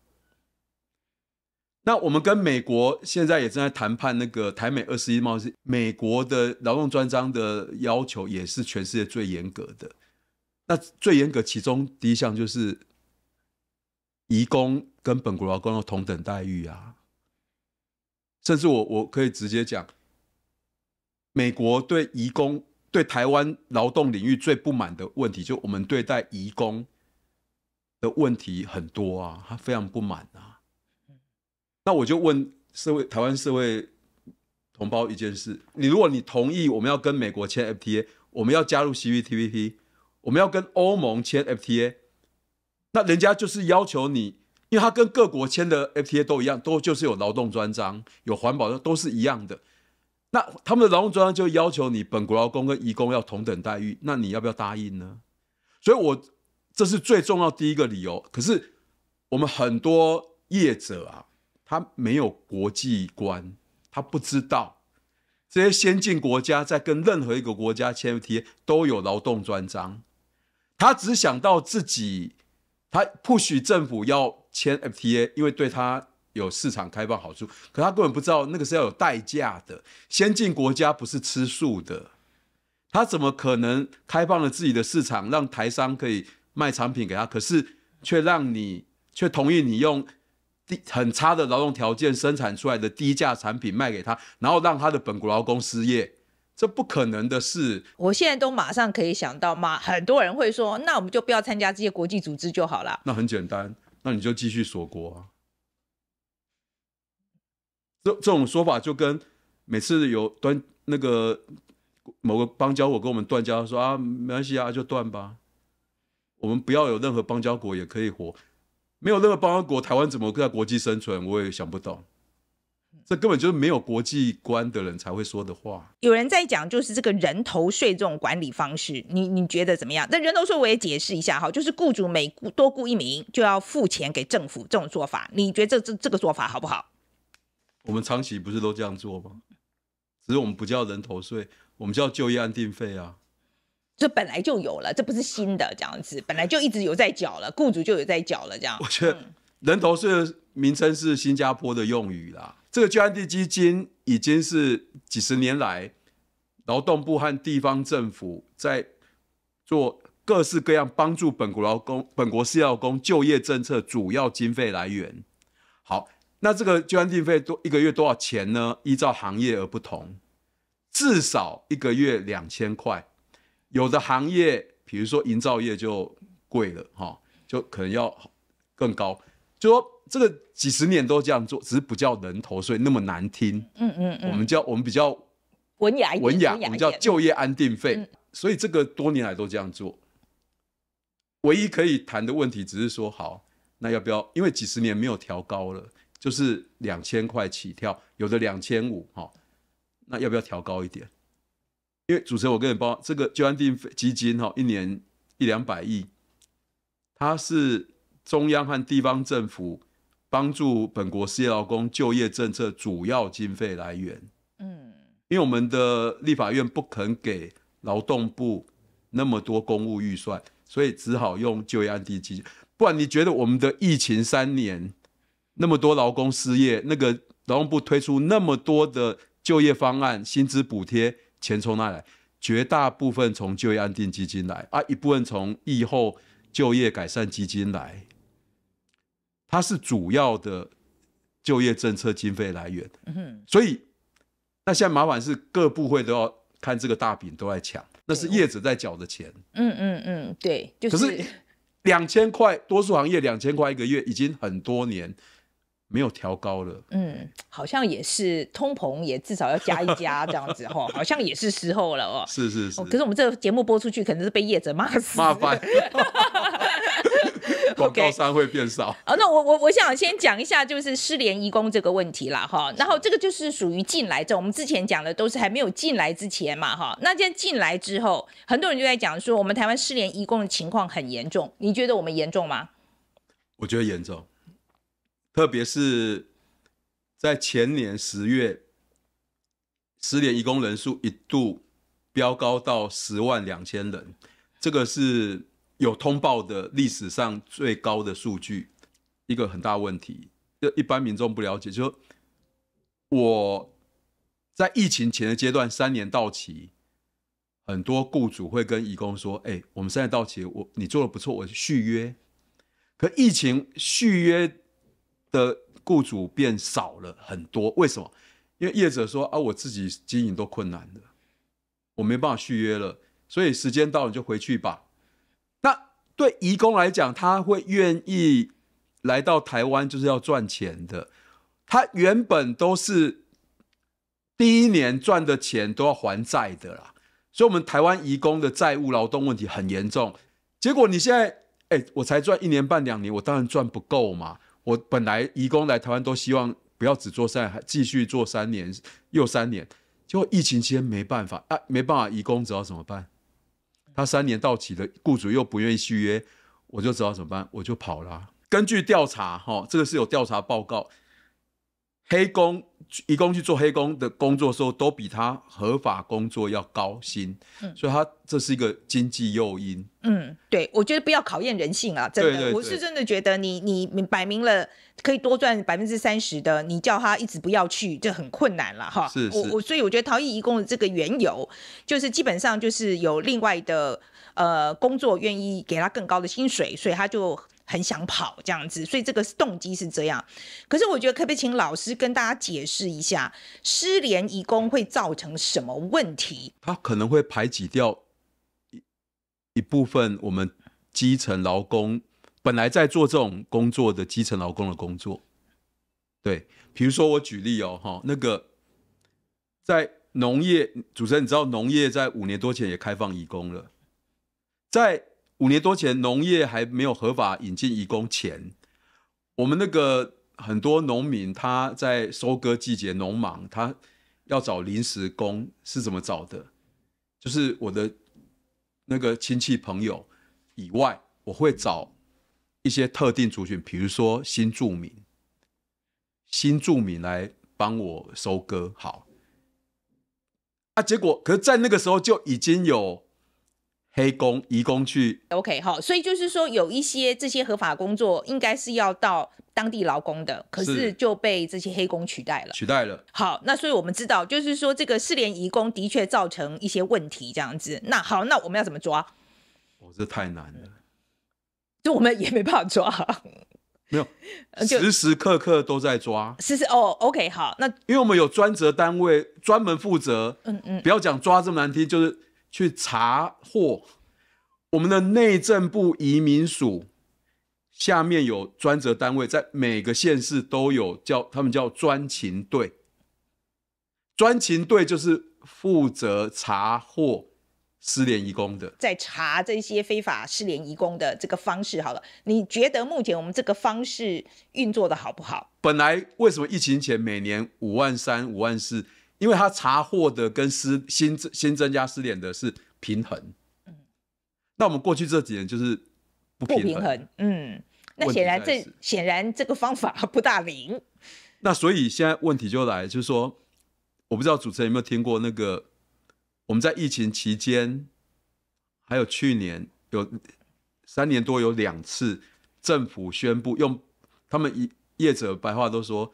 那我们跟美国现在也正在谈判那个台美二十一贸易，美国的劳动专章的要求也是全世界最严格的。那最严格其中第一项就是，移工跟本国劳工的同等待遇啊。甚至我我可以直接讲，美国对移工对台湾劳动领域最不满的问题，就我们对待移工的问题很多啊，他非常不满啊。那我就问社会台湾社会同胞一件事：你如果你同意我们要跟美国签 FTA，我们要加入 CPTPP，我们要跟欧盟签 FTA，那人家就是要求你，因为他跟各国签的 FTA 都一样，都就是有劳动专章、有环保的，都是一样的。那他们的劳动专章就要求你本国劳工跟移工要同等待遇，那你要不要答应呢？所以，我这是最重要第一个理由。可是我们很多业者啊。他没有国际观，他不知道这些先进国家在跟任何一个国家签 FTA 都有劳动专章，他只想到自己，他不许政府要签 FTA，因为对他有市场开放好处，可他根本不知道那个是要有代价的。先进国家不是吃素的，他怎么可能开放了自己的市场，让台商可以卖产品给他？可是却让你却同意你用。很差的劳动条件生产出来的低价产品卖给他，然后让他的本国劳工失业，这不可能的事。我现在都马上可以想到嘛，很多人会说，那我们就不要参加这些国际组织就好了。那很简单，那你就继续锁国啊。这这种说法就跟每次有断那个某个邦交国跟我们断交说啊，没关系啊，就断吧，我们不要有任何邦交国也可以活。没有那个邦交国，台湾怎么在国际生存？我也想不到，这根本就是没有国际观的人才会说的话。有人在讲，就是这个人头税这种管理方式，你你觉得怎么样？那人头税我也解释一下哈，就是雇主每雇多雇一名，就要付钱给政府。这种做法，你觉得这这这个做法好不好？我们长期不是都这样做吗？只是我们不叫人头税，我们叫就业安定费啊。这本来就有了，这不是新的这样子，本来就一直有在缴了，雇主就有在缴了这样。我觉得人头税名称是新加坡的用语啦。这个居安地基金已经是几十年来劳动部和地方政府在做各式各样帮助本国劳工、本国失业工就业政策主要经费来源。好，那这个就安定费多一个月多少钱呢？依照行业而不同，至少一个月两千块。有的行业，比如说营造业就贵了，哈，就可能要更高。就说这个几十年都这样做，只是不叫人头税那么难听，嗯嗯，我们叫我们比较文雅一点，文雅，我们叫就业安定费。所以这个多年来都这样做。唯一可以谈的问题，只是说好，那要不要？因为几十年没有调高了，就是两千块起跳，有的两千五，哈，那要不要调高一点？因为主持人，我跟你报这个就安定基金哈，一年一两百亿，它是中央和地方政府帮助本国失业劳工就业政策主要经费来源。嗯，因为我们的立法院不肯给劳动部那么多公务预算，所以只好用就业安定基金。不然，你觉得我们的疫情三年那么多劳工失业，那个劳动部推出那么多的就业方案、薪资补贴？钱从哪来？绝大部分从就业安定基金来啊，一部分从疫后就业改善基金来。它是主要的就业政策经费来源。嗯所以那现在麻烦是各部会都要看这个大饼都在抢，那是业者在缴的钱。嗯嗯嗯，对。可是两千块，多数行业两千块一个月已经很多年。没有调高了，嗯，好像也是通膨，也至少要加一加这样子哈，好像也是时候了哦。是是是，可是我们这个节目播出去，可能是被业者骂死。麻烦。广告商会变少。哦，那我我我想先讲一下，就是失联移工这个问题啦哈。然后这个就是属于进来这，我们之前讲的都是还没有进来之前嘛哈。那现在进来之后，很多人就在讲说，我们台湾失联移工的情况很严重，你觉得我们严重吗？我觉得严重。特别是在前年十月，十年义工人数一度飙高到十万两千人，这个是有通报的历史上最高的数据。一个很大问题，就一般民众不了解。就我在疫情前的阶段，三年到期，很多雇主会跟义工说：“哎，我们三年到期，我你做的不错，我续约。”可疫情续约。的雇主变少了很多，为什么？因为业者说：“啊，我自己经营都困难的，我没办法续约了，所以时间到了就回去吧。”那对移工来讲，他会愿意来到台湾就是要赚钱的。他原本都是第一年赚的钱都要还债的啦，所以，我们台湾移工的债务劳动问题很严重。结果你现在，哎，我才赚一年半两年，我当然赚不够嘛。我本来移工来台湾都希望不要只做三，还继续做三年又三年，结果疫情期间没办法啊，没办法，移工知道怎么办？他三年到期了，雇主又不愿意续约，我就知道怎么办，我就跑了。根据调查，哈，这个是有调查报告，黑工。移工去做黑工的工作时候，都比他合法工作要高薪，嗯，所以他这是一个经济诱因，嗯，对，我觉得不要考验人性啊，真的，我是真的觉得你你摆明了可以多赚百分之三十的，你叫他一直不要去，这很困难了哈，是是，我我所以我觉得逃逸移工这个缘由，就是基本上就是有另外的呃工作愿意给他更高的薪水，所以他就。很想跑这样子，所以这个动机是这样。可是我觉得，可不可以请老师跟大家解释一下，失联义工会造成什么问题？他可能会排挤掉一一部分我们基层劳工本来在做这种工作的基层劳工的工作。对，比如说我举例哦，哈，那个在农业，主持人你知道农业在五年多前也开放义工了，在。五年多前，农业还没有合法引进移工前，我们那个很多农民他在收割季节农忙，他要找临时工是怎么找的？就是我的那个亲戚朋友以外，我会找一些特定族群，比如说新住民，新住民来帮我收割。好，啊，结果可是，在那个时候就已经有。黑工、移工去，OK，好，所以就是说有一些这些合法工作，应该是要到当地劳工的，可是就被这些黑工取代了，取代了。好，那所以我们知道，就是说这个四联移工的确造成一些问题，这样子。那好，那我们要怎么抓？我这太难了，就我们也没办法抓，没有，时时刻刻都在抓，时时哦，OK，好，那因为我们有专责单位专门负责，嗯嗯，不要讲抓这么难听，就是。去查获，我们的内政部移民署下面有专责单位，在每个县市都有叫他们叫专勤队。专勤队就是负责查获失联移工的，在查这些非法失联移工的这个方式。好了，你觉得目前我们这个方式运作的好不好？本来为什么疫情前每年五万三、五万四？因为他查获的跟失新增新增加失联的是平衡，嗯，那我们过去这几年就是不平衡，嗯，那显然这显然这个方法不大灵，那所以现在问题就来，就是说我不知道主持人有没有听过那个我们在疫情期间，还有去年有三年多有两次政府宣布用他们业者白话都说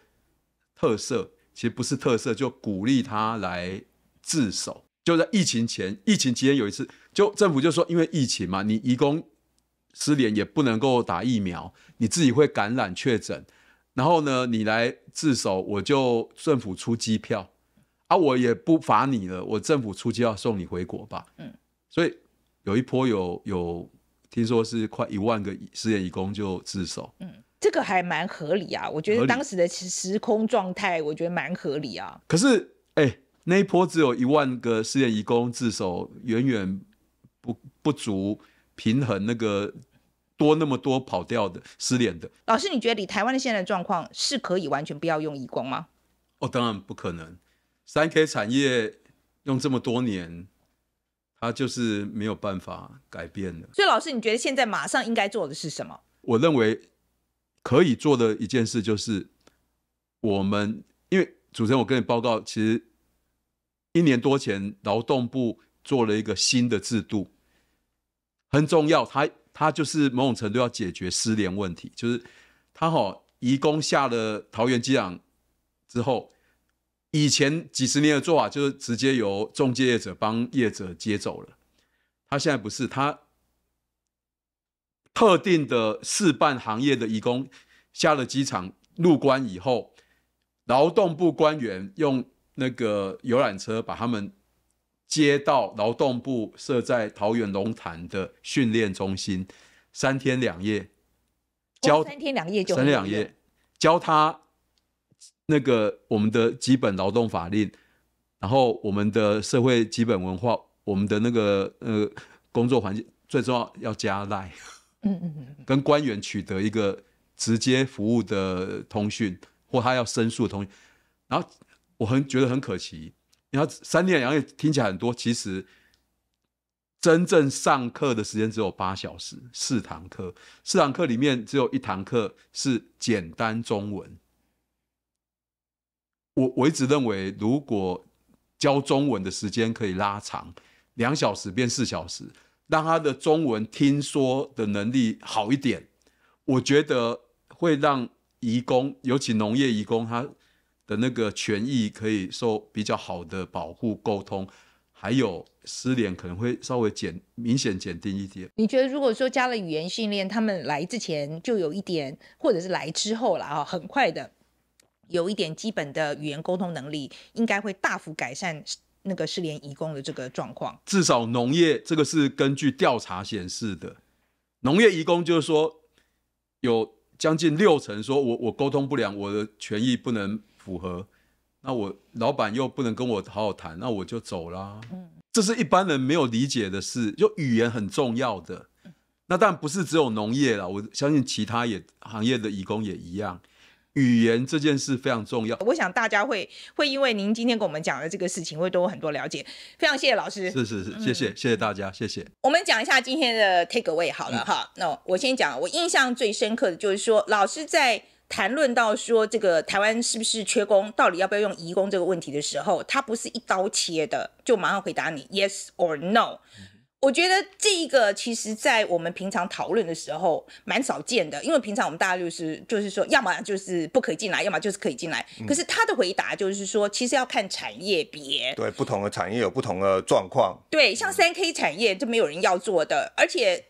特色。其实不是特色，就鼓励他来自首。就在疫情前，疫情期间有一次，就政府就说，因为疫情嘛，你移工失联也不能够打疫苗，你自己会感染确诊，然后呢，你来自首，我就政府出机票，啊，我也不罚你了，我政府出机票送你回国吧。嗯，所以有一波有有听说是快一万个失联移工就自首。嗯。这个还蛮合理啊，我觉得当时的时时空状态，我觉得蛮合理啊。可是，哎，那一波只有一万个失联义工自首，远远不不足平衡那个多那么多跑掉的失联的。老师，你觉得你台湾的现在的状况，是可以完全不要用义工吗？哦，当然不可能。三 K 产业用这么多年，它就是没有办法改变的。所以，老师，你觉得现在马上应该做的是什么？我认为。可以做的一件事就是，我们因为主持人，我跟你报告，其实一年多前劳动部做了一个新的制度，很重要，它它就是某种程度要解决失联问题，就是他好移工下了桃园机场之后，以前几十年的做法就是直接由中介业者帮业者接走了，他现在不是他特定的事办行业的义工下了机场，入关以后，劳动部官员用那个游览车把他们接到劳动部设在桃园龙潭的训练中心，三天两夜教三天两夜就三天两夜教他那个我们的基本劳动法令，然后我们的社会基本文化，我们的那个呃工作环境，最重要要加赖。嗯嗯嗯，跟官员取得一个直接服务的通讯，或他要申诉的通，然后我很觉得很可惜。然后三天两夜听起来很多，其实真正上课的时间只有八小时，四堂课，四堂课里面只有一堂课是简单中文。我我一直认为，如果教中文的时间可以拉长，两小时变四小时。让他的中文听说的能力好一点，我觉得会让移工，尤其农业移工，他的那个权益可以受比较好的保护。沟通还有失联可能会稍微减，明显减低一点。你觉得如果说加了语言训练，他们来之前就有一点，或者是来之后了啊，很快的有一点基本的语言沟通能力，应该会大幅改善。那个失联义工的这个状况，至少农业这个是根据调查显示的，农业义工就是说有将近六成说我我沟通不良，我的权益不能符合，那我老板又不能跟我好好谈，那我就走啦。嗯，这是一般人没有理解的事，就语言很重要的。那但不是只有农业了，我相信其他也行业的义工也一样。语言这件事非常重要，我想大家会会因为您今天跟我们讲的这个事情会多很多了解，非常谢谢老师，是是是，谢谢谢谢大家，谢谢。我们讲一下今天的 take away 好了哈，那我先讲，我印象最深刻的就是说，老师在谈论到说这个台湾是不是缺工，到底要不要用移工这个问题的时候，他不是一刀切的，就马上回答你 yes or no。我觉得这一个其实，在我们平常讨论的时候，蛮少见的。因为平常我们大家就是就是说，要么就是不可以进来，要么就是可以进来。可是他的回答就是说，其实要看产业别。对，不同的产业有不同的状况。对，像三 K 产业就没有人要做的，而且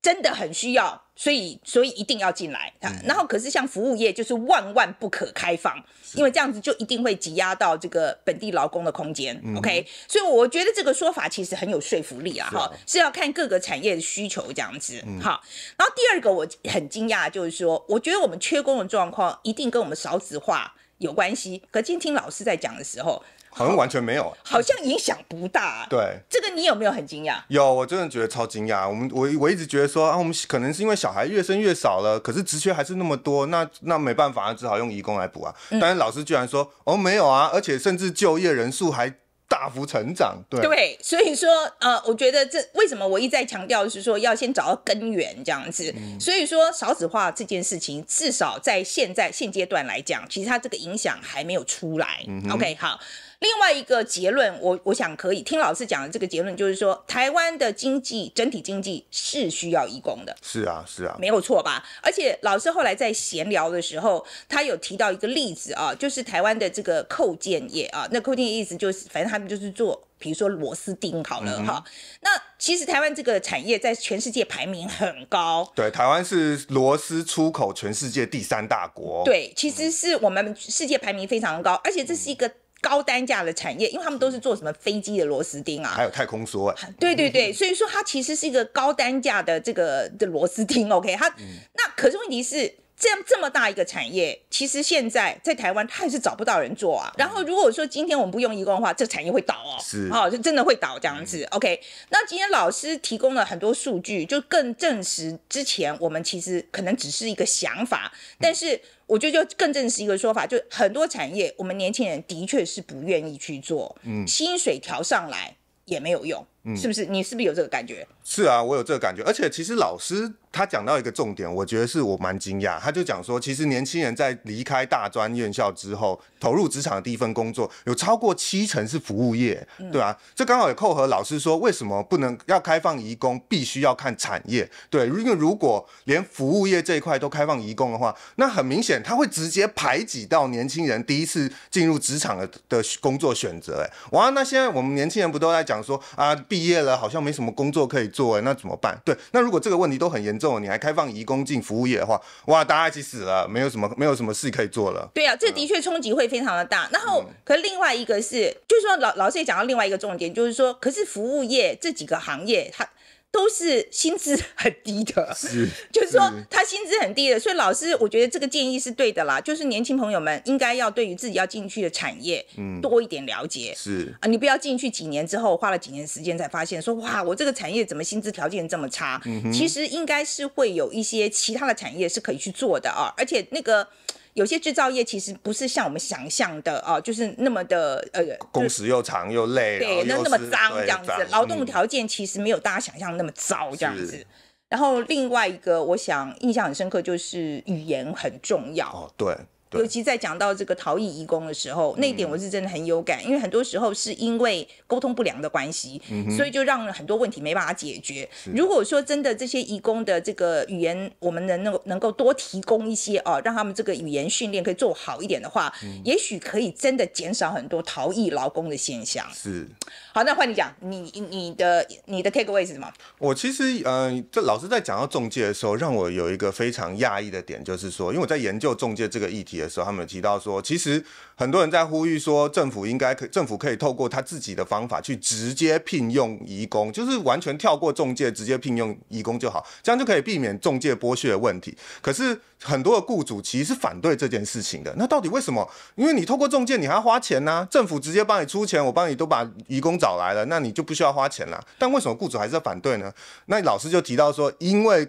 真的很需要。所以，所以一定要进来。然后，可是像服务业就是万万不可开放，因为这样子就一定会挤压到这个本地劳工的空间。OK，所以我觉得这个说法其实很有说服力啊。哈，是要看各个产业的需求这样子。好，然后第二个我很惊讶，就是说，我觉得我们缺工的状况一定跟我们少子化有关系。可今天听老师在讲的时候。好像完全没有，好像影响不大。对，这个你有没有很惊讶？有，我真的觉得超惊讶。我们我我一直觉得说啊，我们可能是因为小孩越生越少了，可是职缺还是那么多，那那没办法啊，只好用义工来补啊。但是老师居然说哦没有啊，而且甚至就业人数还大幅成长。对，对，所以说呃，我觉得这为什么我一再强调是说要先找到根源这样子。所以说少子化这件事情，至少在现在现阶段来讲，其实它这个影响还没有出来。OK，好。另外一个结论，我我想可以听老师讲的这个结论，就是说台湾的经济整体经济是需要移工的。是啊，是啊，没有错吧？而且老师后来在闲聊的时候，他有提到一个例子啊，就是台湾的这个扣件业啊，那扣件业意思就是，反正他们就是做，比如说螺丝钉好了哈。那其实台湾这个产业在全世界排名很高。对，台湾是螺丝出口全世界第三大国。对，其实是我们世界排名非常高，而且这是一个。高单价的产业，因为他们都是做什么飞机的螺丝钉啊，还有太空梭，对对对，所以说它其实是一个高单价的这个的螺丝钉。OK，它那可是问题是，这样这么大一个产业，其实现在在台湾它也是找不到人做啊。然后如果说今天我们不用移工的话，这产业会倒哦，是哦就真的会倒这样子。OK，那今天老师提供了很多数据，就更证实之前我们其实可能只是一个想法，但是。我觉得就更证实一个说法，就很多产业，我们年轻人的确是不愿意去做，薪水调上来也没有用。是不是你是不是有这个感觉？是啊，我有这个感觉。而且其实老师他讲到一个重点，我觉得是我蛮惊讶。他就讲说，其实年轻人在离开大专院校之后，投入职场的第一份工作，有超过七成是服务业，对啊，这刚好也扣合老师说，为什么不能要开放移工，必须要看产业？对，因为如果连服务业这一块都开放移工的话，那很明显他会直接排挤到年轻人第一次进入职场的的工作选择。哎，哇，那现在我们年轻人不都在讲说啊？毕业了好像没什么工作可以做哎，那怎么办？对，那如果这个问题都很严重，你还开放移工进服务业的话，哇，大家一起死了，没有什么没有什么事可以做了。对啊，这的确冲击会非常的大。然后，可另外一个是，就是说老老师也讲到另外一个重点，就是说，可是服务业这几个行业它。都是薪资很低的，是，就是说他薪资很低的，所以老师，我觉得这个建议是对的啦。就是年轻朋友们应该要对于自己要进去的产业，嗯，多一点了解，是啊，你不要进去几年之后，花了几年时间才发现说哇，我这个产业怎么薪资条件这么差？其实应该是会有一些其他的产业是可以去做的啊，而且那个。有些制造业其实不是像我们想象的啊，就是那么的呃，工时又长又累，对，那那么脏这样子，劳动条件其实没有大家想象那么糟这样子。然后另外一个，我想印象很深刻就是语言很重要哦，对。尤其在讲到这个逃逸移工的时候，那一点我是真的很有感，因为很多时候是因为沟通不良的关系，所以就让很多问题没办法解决。如果说真的这些移工的这个语言，我们能能能够多提供一些哦，让他们这个语言训练可以做好一点的话，也许可以真的减少很多逃逸劳工的现象。是。好，那换你讲，你你的你的 takeaway 是什么？我其实，嗯，这老师在讲到中介的时候，让我有一个非常讶异的点，就是说，因为我在研究中介这个议题的时候，他们有提到说，其实。很多人在呼吁说，政府应该可政府可以透过他自己的方法去直接聘用移工，就是完全跳过中介，直接聘用移工就好，这样就可以避免中介剥削的问题。可是很多的雇主其实是反对这件事情的。那到底为什么？因为你透过中介，你还要花钱呐。政府直接帮你出钱，我帮你都把移工找来了，那你就不需要花钱了。但为什么雇主还是要反对呢？那老师就提到说，因为。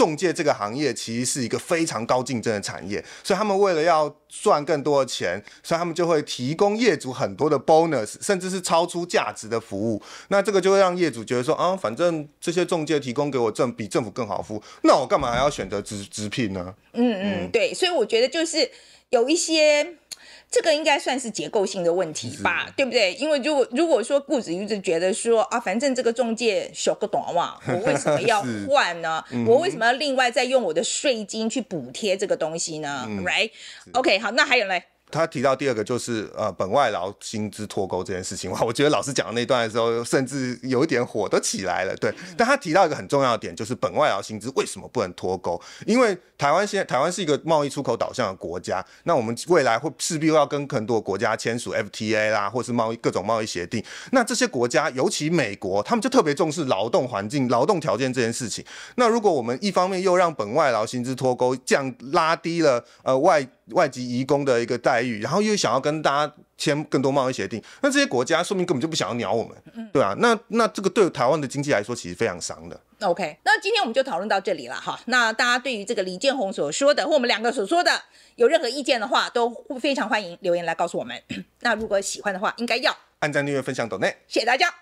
中介这个行业其实是一个非常高竞争的产业，所以他们为了要赚更多的钱，所以他们就会提供业主很多的 bonus，甚至是超出价值的服务。那这个就会让业主觉得说啊，反正这些中介提供给我政比政府更好的服务，那我干嘛还要选择直直聘呢？嗯嗯，对，所以我觉得就是有一些。这个应该算是结构性的问题吧，对不对？因为如果如果说顾子瑜是觉得说啊，反正这个中介小个短袜，我为什么要换呢？我为什么要另外再用我的税金去补贴这个东西呢？Right？OK，好，那还有呢？他提到第二个就是呃本外劳薪资脱钩这件事情哇，我觉得老师讲的那一段的时候，甚至有一点火都起来了。对，但他提到一个很重要的点，就是本外劳薪资为什么不能脱钩？因为台湾现台湾是一个贸易出口导向的国家，那我们未来会势必又要跟更多国家签署 FTA 啦，或是贸易各种贸易协定。那这些国家，尤其美国，他们就特别重视劳动环境、劳动条件这件事情。那如果我们一方面又让本外劳薪资脱钩，降拉低了呃外外籍移工的一个代然后又想要跟大家签更多贸易协定，那这些国家说明根本就不想要鸟我们，对啊，那那这个对台湾的经济来说其实非常伤的。OK，那今天我们就讨论到这里了哈。那大家对于这个李建宏所说的或我们两个所说的有任何意见的话，都非常欢迎留言来告诉我们。那如果喜欢的话，应该要按赞、订阅、分享、抖内，谢谢大家。